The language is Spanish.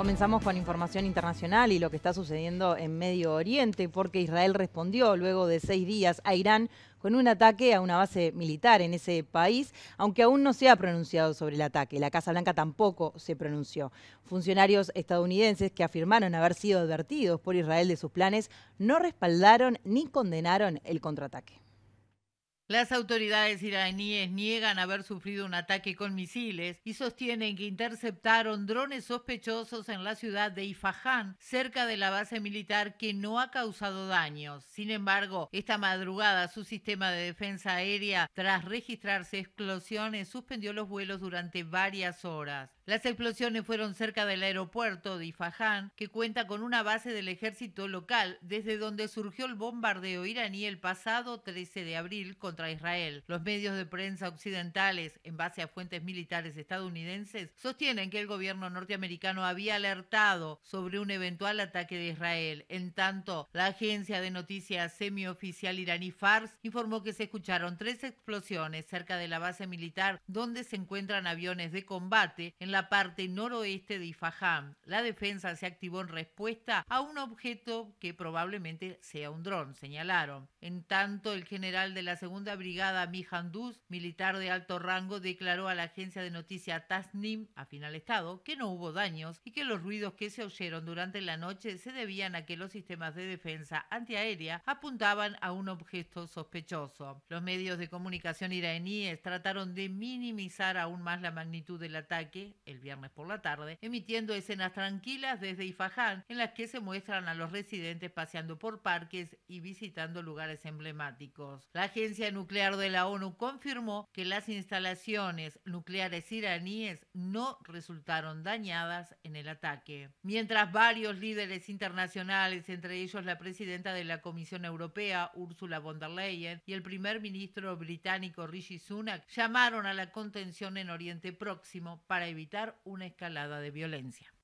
Comenzamos con información internacional y lo que está sucediendo en Medio Oriente, porque Israel respondió luego de seis días a Irán con un ataque a una base militar en ese país, aunque aún no se ha pronunciado sobre el ataque. La Casa Blanca tampoco se pronunció. Funcionarios estadounidenses que afirmaron haber sido advertidos por Israel de sus planes no respaldaron ni condenaron el contraataque. Las autoridades iraníes niegan haber sufrido un ataque con misiles y sostienen que interceptaron drones sospechosos en la ciudad de Ifaján, cerca de la base militar que no ha causado daños. Sin embargo, esta madrugada su sistema de defensa aérea, tras registrarse explosiones, suspendió los vuelos durante varias horas. Las explosiones fueron cerca del aeropuerto de Ifaján, que cuenta con una base del ejército local, desde donde surgió el bombardeo iraní el pasado 13 de abril contra Israel. Los medios de prensa occidentales, en base a fuentes militares estadounidenses, sostienen que el gobierno norteamericano había alertado sobre un eventual ataque de Israel. En tanto, la agencia de noticias semioficial iraní Fars informó que se escucharon tres explosiones cerca de la base militar donde se encuentran aviones de combate en la parte noroeste de Ifaham. La defensa se activó en respuesta a un objeto que probablemente sea un dron, señalaron. En tanto, el general de la segunda brigada Mijanduz, militar de alto rango, declaró a la agencia de noticias Tasnim, a final estado, que no hubo daños y que los ruidos que se oyeron durante la noche se debían a que los sistemas de defensa antiaérea apuntaban a un objeto sospechoso. Los medios de comunicación iraníes trataron de minimizar aún más la magnitud del ataque el viernes por la tarde, emitiendo escenas tranquilas desde Ifaján en las que se muestran a los residentes paseando por parques y visitando lugares emblemáticos. La agencia en Nuclear de la ONU confirmó que las instalaciones nucleares iraníes no resultaron dañadas en el ataque. Mientras varios líderes internacionales, entre ellos la presidenta de la Comisión Europea, Ursula von der Leyen, y el primer ministro británico Rishi Sunak, llamaron a la contención en Oriente Próximo para evitar una escalada de violencia.